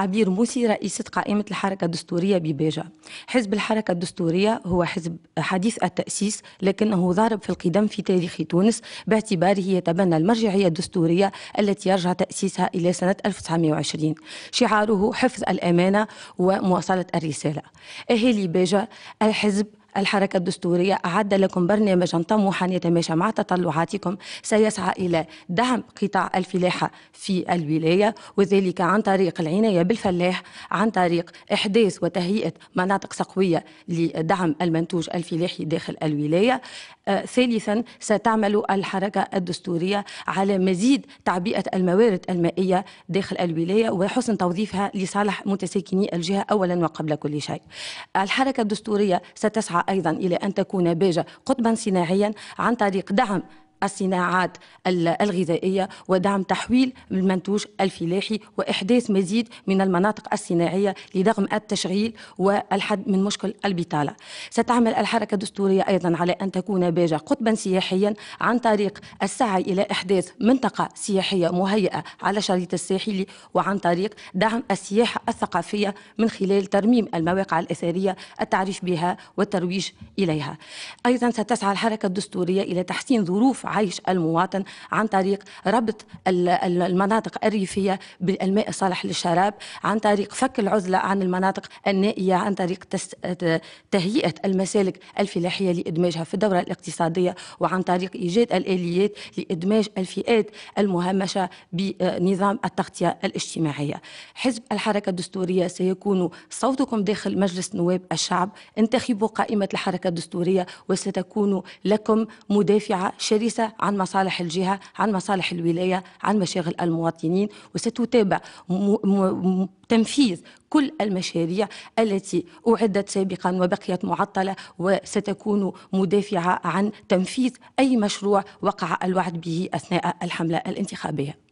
عبير موسي رئيسة قائمة الحركة الدستورية ببيجا حزب الحركة الدستورية هو حزب حديث التأسيس لكنه ضارب في القدم في تاريخ تونس باعتباره يتبنى المرجعية الدستورية التي يرجع تأسيسها إلى سنة 1920 شعاره حفظ الأمانة ومواصلة الرسالة أهالي بيجا الحزب الحركة الدستورية أعد لكم برنامجا طموحا يتماشى مع تطلعاتكم سيسعى إلى دعم قطاع الفلاحة في الولاية وذلك عن طريق العناية بالفلاح عن طريق إحداث وتهيئة مناطق سقوية لدعم المنتوج الفلاحي داخل الولاية آه، ثالثا ستعمل الحركة الدستورية على مزيد تعبئة الموارد المائية داخل الولاية وحسن توظيفها لصالح متساكني الجهة أولا وقبل كل شيء الحركة الدستورية ستسعى أيضا إلى أن تكون باجة قطبا صناعيا عن طريق دعم الصناعات الغذائية ودعم تحويل المنتوج الفلاحي وإحداث مزيد من المناطق الصناعية لدغم التشغيل والحد من مشكل البطالة ستعمل الحركة الدستورية أيضا على أن تكون باجة قطبا سياحيا عن طريق السعي إلى إحداث منطقة سياحية مهيئة على الشريط الساحلي وعن طريق دعم السياحة الثقافية من خلال ترميم المواقع الأثرية التعريف بها والترويج إليها أيضا ستسعى الحركة الدستورية إلى تحسين ظروف عيش المواطن عن طريق ربط المناطق الريفية بالماء الصالح للشراب عن طريق فك العزلة عن المناطق النائية عن طريق تهيئة المسالك الفلاحية لإدماجها في الدورة الاقتصادية وعن طريق إيجاد الآليات لإدماج الفئات المهمشة بنظام التغطية الاجتماعية حزب الحركة الدستورية سيكون صوتكم داخل مجلس نواب الشعب انتخبوا قائمة الحركة الدستورية وستكون لكم مدافعة شرسة عن مصالح الجهة عن مصالح الولاية عن مشاغل المواطنين وستتابع تنفيذ كل المشاريع التي أعدت سابقا وبقيت معطلة وستكون مدافعة عن تنفيذ أي مشروع وقع الوعد به أثناء الحملة الانتخابية